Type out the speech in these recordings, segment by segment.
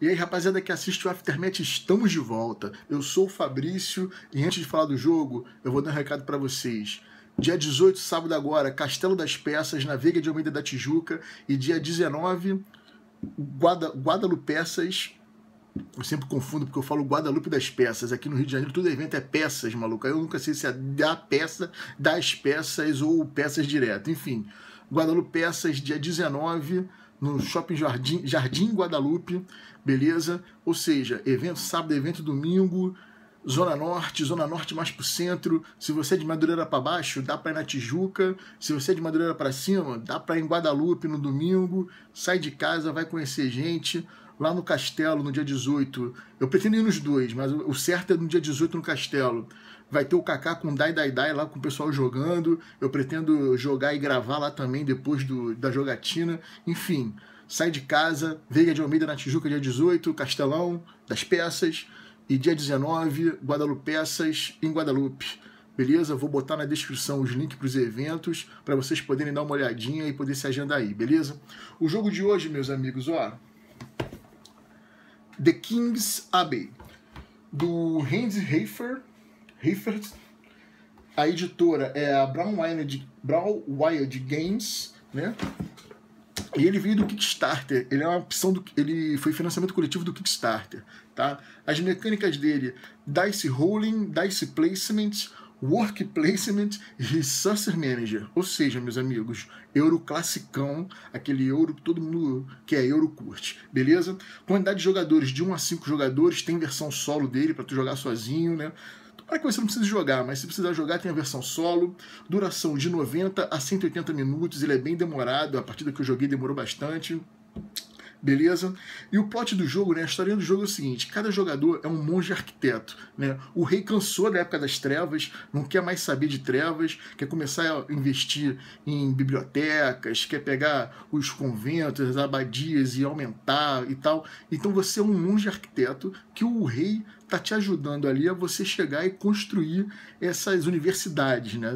E aí, rapaziada que assiste o Aftermath, estamos de volta. Eu sou o Fabrício e antes de falar do jogo, eu vou dar um recado para vocês. Dia 18, sábado agora, Castelo das Peças, na Veiga de Almeida da Tijuca. E dia 19, Guada, Guadalupe Peças. Eu sempre confundo porque eu falo Guadalupe das Peças. Aqui no Rio de Janeiro, Tudo evento é peças, maluco. Eu nunca sei se é da peça, das peças ou peças direto. Enfim, Guadalupe Peças, dia 19 no Shopping Jardim, Jardim Guadalupe, beleza? Ou seja, evento sábado, evento domingo, Zona Norte, Zona Norte mais pro centro. Se você é de Madureira para baixo, dá para ir na Tijuca. Se você é de Madureira para cima, dá para ir em Guadalupe no domingo. Sai de casa, vai conhecer gente. Lá no Castelo, no dia 18. Eu pretendo ir nos dois, mas o certo é no dia 18 no Castelo. Vai ter o Kaká com Dai Dai Dai lá com o pessoal jogando. Eu pretendo jogar e gravar lá também depois do, da jogatina. Enfim, sai de casa, Veiga de Almeida na Tijuca dia 18, Castelão das Peças. E dia 19, Guadalupe Peças em Guadalupe. Beleza? Vou botar na descrição os links para os eventos para vocês poderem dar uma olhadinha e poder se agendar aí, beleza? O jogo de hoje, meus amigos, ó. The King's Abbey, do Hans Hafer Riffert. A editora é a Brown Brownwired Games, né? E ele veio do Kickstarter. Ele é uma opção do. Ele foi financiamento coletivo do Kickstarter. Tá? As mecânicas dele: Dice Rolling, Dice Placement, Work Placement e Resource Manager. Ou seja, meus amigos, euro classicão, aquele euro que todo mundo que é euro curte, beleza? Quantidade de jogadores, de 1 a 5 jogadores, tem versão solo dele para tu jogar sozinho, né? para que você não precise jogar, mas se precisar jogar, tem a versão solo, duração de 90 a 180 minutos, ele é bem demorado, a partida que eu joguei demorou bastante. Beleza? E o plot do jogo, né? A história do jogo é o seguinte: cada jogador é um monge arquiteto, né? O rei cansou da época das trevas, não quer mais saber de trevas, quer começar a investir em bibliotecas, quer pegar os conventos, as abadias e aumentar e tal. Então você é um monge arquiteto que o rei está te ajudando ali a você chegar e construir essas universidades, né?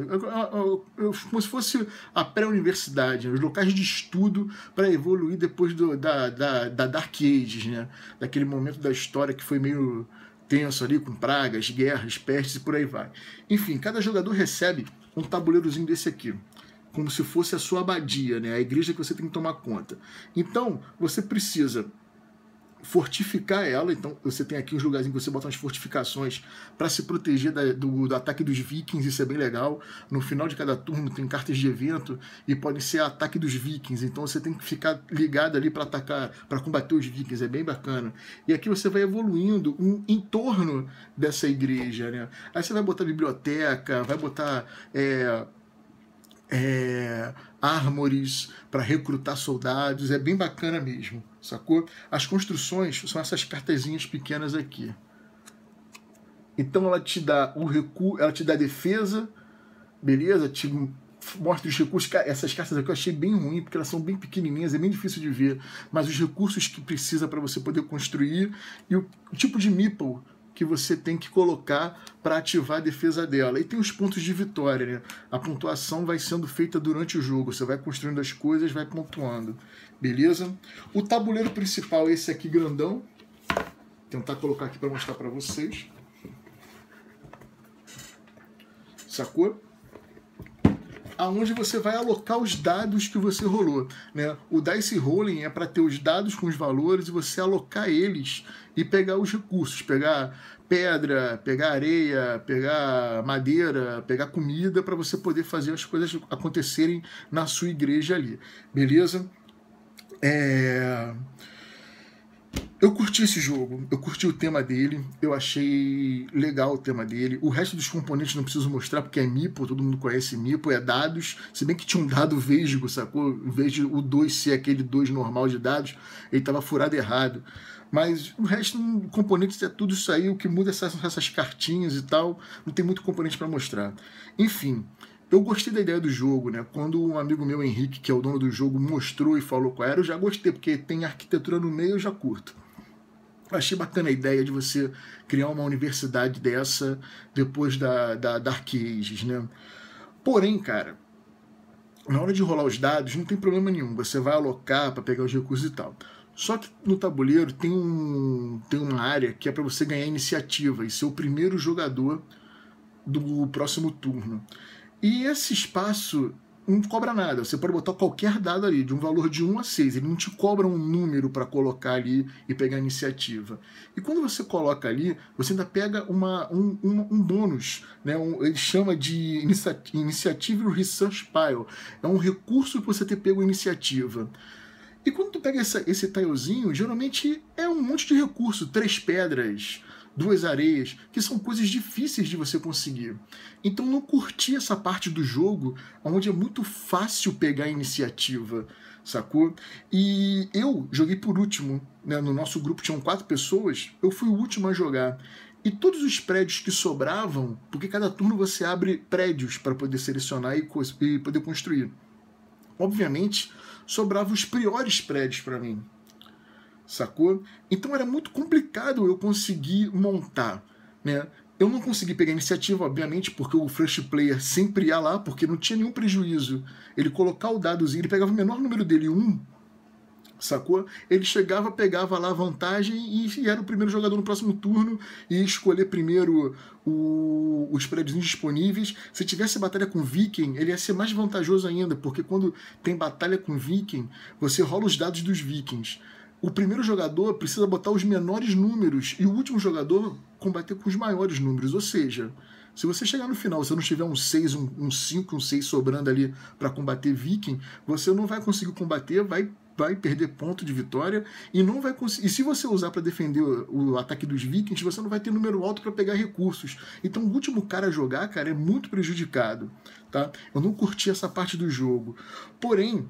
Como se fosse a pré-universidade, né? os locais de estudo para evoluir depois do, da, da, da Dark Ages, né? Daquele momento da história que foi meio tenso ali, com pragas, guerras, pestes e por aí vai. Enfim, cada jogador recebe um tabuleirozinho desse aqui como se fosse a sua abadia, né? a igreja que você tem que tomar conta. Então, você precisa fortificar ela. Então você tem aqui uns lugarzinhos que você bota umas fortificações para se proteger da, do, do, ataque dos vikings, isso é bem legal. No final de cada turno tem cartas de evento e podem ser ataque dos vikings. Então você tem que ficar ligado ali para atacar, para combater os vikings, é bem bacana. E aqui você vai evoluindo um entorno dessa igreja, né? Aí você vai botar biblioteca, vai botar é, é, árvores para recrutar soldados. É bem bacana mesmo, sacou? As construções são essas pertezinhas pequenas aqui. Então ela te dá o recuo, ela te dá defesa, beleza? Te mostra os recursos. Essas cartas aqui eu achei bem ruim, porque elas são bem pequenininhas, é bem difícil de ver. Mas os recursos que precisa para você poder construir e o, tipo de meeple que você tem que colocar para ativar a defesa dela. E tem os pontos de vitória, né? A pontuação vai sendo feita durante o jogo. Você vai construindo as coisas, vai pontuando. Beleza? O tabuleiro principal é esse aqui grandão. Vou tentar colocar aqui para mostrar para vocês. Sacou? aonde você vai alocar os dados que você rolou. Né? O dice rolling é para ter os dados com os valores e você alocar eles e pegar os recursos, pegar pedra, pegar areia, pegar madeira, pegar comida para você poder fazer as coisas acontecerem na sua igreja ali, beleza? É... Eu curti esse jogo, eu curti o tema dele, eu achei legal o tema dele. O resto dos componentes não preciso mostrar porque é MIPO, todo mundo conhece MIPO, é dados. Se bem que tinha um dado vesgo, sacou? Em vez de o 2 ser aquele 2 normal de dados, ele estava furado errado. Mas o resto, dos componentes é tudo isso aí, o que muda são essas, essas cartinhas e tal. Não tem muito componente para mostrar. Enfim, eu gostei da ideia do jogo, né? Quando um amigo meu, Henrique, que é o dono do jogo, mostrou e falou qual era, eu já gostei, porque tem arquitetura no meio, eu já curto. Eu achei bacana a ideia de você criar uma universidade dessa depois da, da Dark Ages, né? Porém, cara, na hora de rolar os dados, não tem problema nenhum. Você vai alocar para pegar os recursos e tal. Só que no tabuleiro tem, um, tem uma área que é para você ganhar iniciativa e ser o primeiro jogador do próximo turno. E esse espaço não cobra nada. Você pode botar qualquer dado ali, de um valor de 1 a 6. Ele não te cobra um número para colocar ali e pegar a iniciativa. E quando você coloca ali, você ainda pega uma, um, um, um bônus. Né? Um, ele chama de inicia Iniciative Research Pile. É um recurso para você ter pego iniciativa. E quando tu pega essa, esse tilezinho, geralmente é um monte de recurso. Três pedras, Duas Areias, que são coisas difíceis de você conseguir. Então não curti essa parte do jogo onde é muito fácil pegar a iniciativa, sacou? E eu joguei por último, né? no nosso grupo tinham quatro pessoas, eu fui o último a jogar. E todos os prédios que sobravam, porque cada turno você abre prédios para poder selecionar e, e poder construir. Obviamente, sobravam os piores prédios para mim sacou? Então era muito complicado eu conseguir montar, né? Eu não consegui pegar iniciativa, obviamente, porque o Fresh Player sempre ia lá, porque não tinha nenhum prejuízo. Ele colocava o dadozinho, ele pegava o menor número dele, um, sacou? Ele chegava, pegava lá a vantagem e, e, era o primeiro jogador no próximo turno e escolher primeiro o, os prédios disponíveis. Se tivesse batalha com Viking, ele ia ser mais vantajoso ainda, porque quando tem batalha com Viking, você rola os dados dos Vikings o primeiro jogador precisa botar os menores números e o último jogador combater com os maiores números. Ou seja, se você chegar no final, você não tiver um 6, um, 5, um 6 sobrando ali para combater Viking, você não vai conseguir combater, vai vai perder ponto de vitória e não vai conseguir. E se você usar para defender o, o ataque dos Vikings, você não vai ter número alto para pegar recursos. Então, o último cara a jogar, cara, é muito prejudicado, tá? Eu não curti essa parte do jogo. Porém,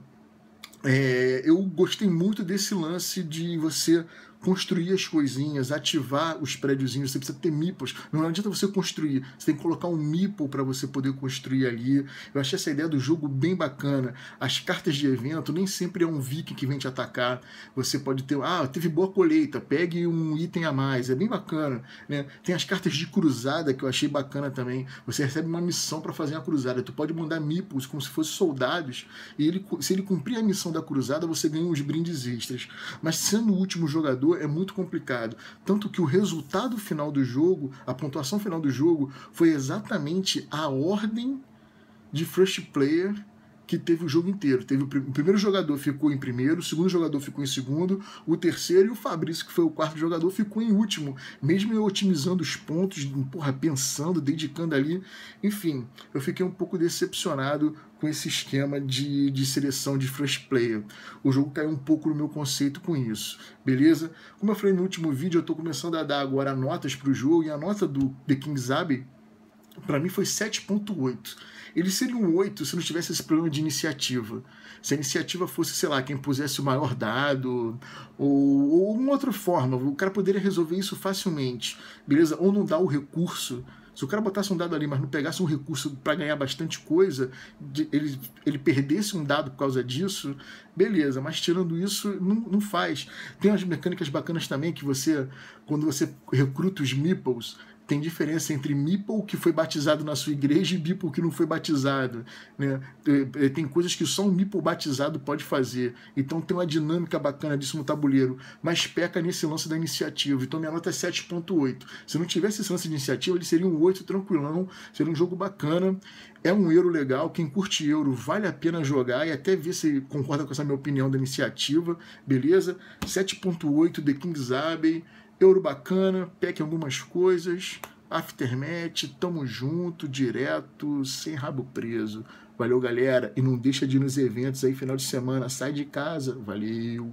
é, eu gostei muito desse lance de você construir as coisinhas, ativar os prédiozinhos, você precisa ter meeples. Não adianta você construir, você tem que colocar um meeple para você poder construir ali. Eu achei essa ideia do jogo bem bacana. As cartas de evento nem sempre é um viking que vem te atacar. Você pode ter, ah, teve boa colheita, pegue um item a mais. É bem bacana, né? Tem as cartas de cruzada que eu achei bacana também. Você recebe uma missão para fazer uma cruzada, tu pode mandar meeples como se fossem soldados e ele se ele cumprir a missão da cruzada, você ganha uns brindes extras. Mas sendo o último jogador é muito complicado. Tanto que o resultado final do jogo, a pontuação final do jogo, foi exatamente a ordem de first player que teve o jogo inteiro. Teve o, pr o, primeiro jogador ficou em primeiro, o segundo jogador ficou em segundo, o terceiro e o Fabrício, que foi o quarto jogador, ficou em último, mesmo eu otimizando os pontos, porra, pensando, dedicando ali. Enfim, eu fiquei um pouco decepcionado com esse esquema de, de seleção de first player. O jogo caiu um pouco no meu conceito com isso, beleza? Como eu falei no último vídeo, eu estou começando a dar agora notas para o jogo e a nota do The King's Abbey para mim foi 7.8. Ele seria um 8 se não tivesse esse problema de iniciativa. Se a iniciativa fosse, sei lá, quem pusesse o maior dado, ou, ou uma outra forma, o cara poderia resolver isso facilmente, beleza? Ou não dar o recurso. Se o cara botasse um dado ali, mas não pegasse um recurso para ganhar bastante coisa, ele, ele perdesse um dado por causa disso, beleza, mas tirando isso, não, não faz. Tem umas mecânicas bacanas também que você, quando você recruta os meeples, tem diferença entre Meeple que foi batizado na sua igreja e Meeple que não foi batizado. Né? É, é, tem coisas que só um Meeple batizado pode fazer. Então tem uma dinâmica bacana disso no tabuleiro, mas peca nesse lance da iniciativa. Então minha nota é 7.8. Se não tivesse esse lance de iniciativa, ele seria um 8 tranquilão, seria um jogo bacana. É um euro legal, quem curte euro vale a pena jogar e até ver se concorda com essa minha opinião da iniciativa, beleza? 7.8 The King's Abbey bacana, PEC algumas coisas, Aftermath, tamo junto, direto, sem rabo preso. Valeu, galera. E não deixa de ir nos eventos aí, final de semana. Sai de casa. Valeu.